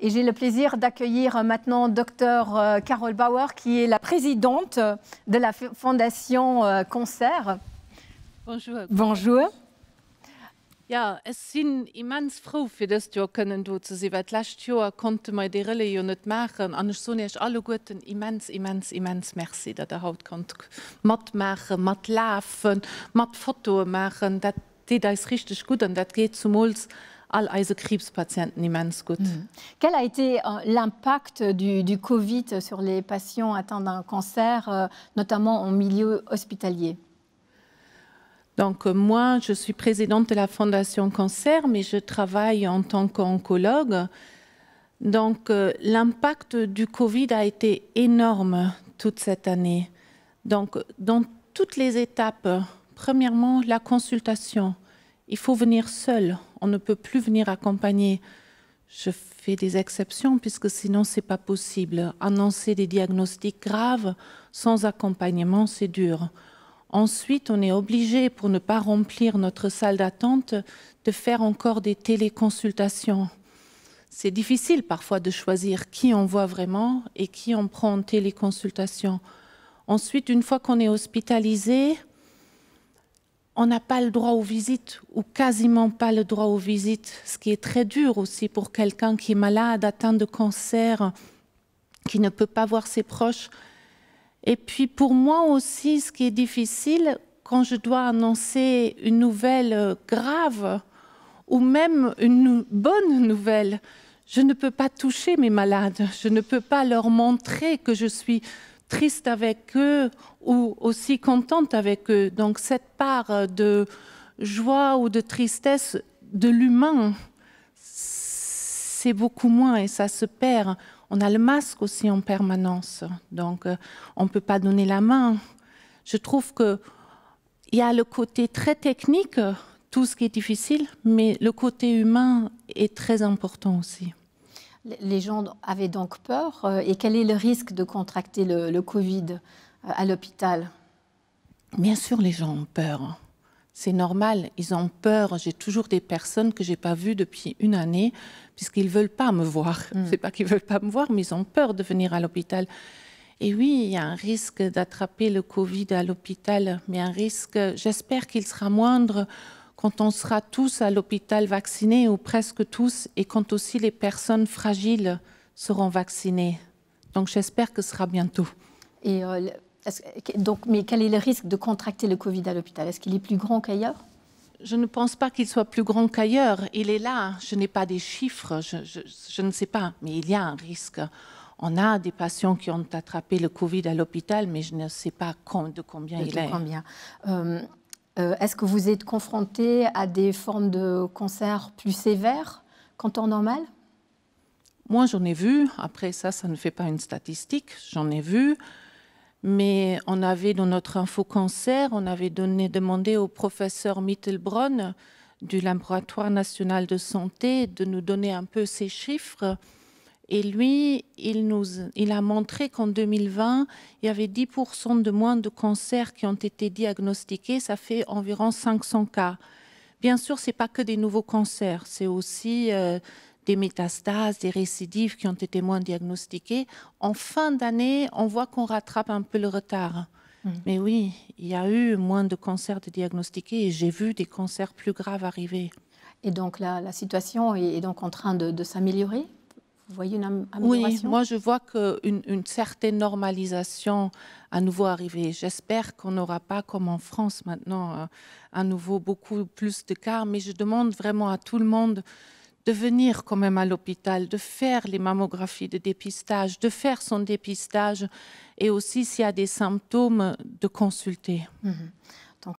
Et j'ai le plaisir d'accueillir maintenant Dr euh, Carole Bauer, qui est la présidente de la Fondation euh, Concert. Bonjour. Bonjour. Ja, es sind immens froh für das Joer können du sie, iwwer lacht Joer konnte mei die Rëlle jo net machen, an so nech alle goeten immens immens immens Merci, dat der Haut kon mat machen, mat lafen, mat Fotoe machen, dat dé da is richtig gut und dat geht zum Mols al Krebspatienten immens gut. Mhm. Quel a été euh, l'impact du, Covid sur les patients atteints d'un cancer, euh, notamment en milieu hospitalier donc euh, moi, je suis présidente de la Fondation Cancer, mais je travaille en tant qu'oncologue. Donc l'impact du Covid a été énorme toute cette année. Donc dans toutes les étapes, premièrement la consultation, il faut venir seul. On ne peut plus venir accompagné. Je fais des exceptions puisque sinon c'est pas possible. Annoncer des diagnostics graves sans accompagnement, c'est dur. Ensuite, on est obligé, pour ne pas remplir notre salle d'attente, de faire encore des téléconsultations. C'est difficile parfois de choisir qui on voit vraiment et qui on prend en téléconsultation. Ensuite, une fois qu'on est hospitalisé, on n'a pas le droit aux visites ou quasiment pas le droit aux visites, ce qui est très dur aussi pour quelqu'un qui est malade, atteint de cancer, qui ne peut pas voir ses proches. Et puis pour moi aussi, ce qui est difficile, quand je dois annoncer une nouvelle grave ou même une bonne nouvelle, je ne peux pas toucher mes malades, je ne peux pas leur montrer que je suis triste avec eux ou aussi contente avec eux. Donc cette part de joie ou de tristesse de l'humain, c'est beaucoup moins et ça se perd. On a le masque aussi en permanence, donc euh, on ne peut pas donner la main. Je trouve qu'il y a le côté très technique, tout ce qui est difficile, mais le côté humain est très important aussi. Les gens avaient donc peur. Euh, et quel est le risque de contracter le, Covid euh, à l'hôpital Bien sûr, les gens ont peur. C'est normal, ils ont peur. J'ai toujours des personnes que je n'ai pas vues depuis une année, puisqu'ils ne veulent pas me voir. Hmm. Ce n'est pas qu'ils ne veulent pas me voir, mais ils ont peur de venir à l'hôpital. Et oui, il y a un risque d'attraper le Covid à l'hôpital, mais un risque, j'espère qu'il sera moindre quand on sera tous à l'hôpital vaccinés, ou presque tous, et quand aussi les personnes fragiles seront vaccinées. Donc j'espère que ce sera bientôt. Et euh, donc, mais quel est le risque de contracter le Covid à l'hôpital Est-ce qu'il est plus grand qu'ailleurs je ne pense pas qu'il soit plus grand qu'ailleurs. Il est là. Je n'ai pas des chiffres. Je, ne sais pas. Mais il y a un risque. On a des patients qui ont attrapé le Covid à l'hôpital, mais je ne sais pas de combien il il de est. Combien. Euh, euh, est-ce que vous êtes confronté à des formes de cancer plus sévères qu'en temps normal Moi, j'en ai vu. Après ça, ça ne fait pas une statistique. J'en ai vu. Mais on avait dans notre info cancer, on avait donné, demandé au professeur Mittelbronn du laboratoire national de santé de nous donner un peu ses chiffres et lui, il, nous, il a montré qu'en 2020, il y avait 10% de moins de cancers qui ont été diagnostiqués. Ça fait environ 500 cas. Bien sûr, ce n'est pas que des nouveaux cancers, c'est aussi euh, des métastases, des récidives qui ont été moins diagnostiquées. En fin d'année, on voit qu'on rattrape un peu le retard. Mmh. Mais oui, il y a eu moins de cancers de diagnostiqués et j'ai vu des cancers plus graves arriver. Et donc la, situation est donc en train de s'améliorer vous voyez une amélioration Oui, moi je vois qu'une une certaine normalisation à nouveau arrivé. J'espère qu'on n'aura pas, comme en France maintenant, euh, à nouveau beaucoup plus de cas, mais je demande vraiment à tout le monde de venir quand même à l'hôpital, de faire les mammographies de dépistage, de faire son dépistage et aussi s'il y a des symptômes, de consulter. Mhm.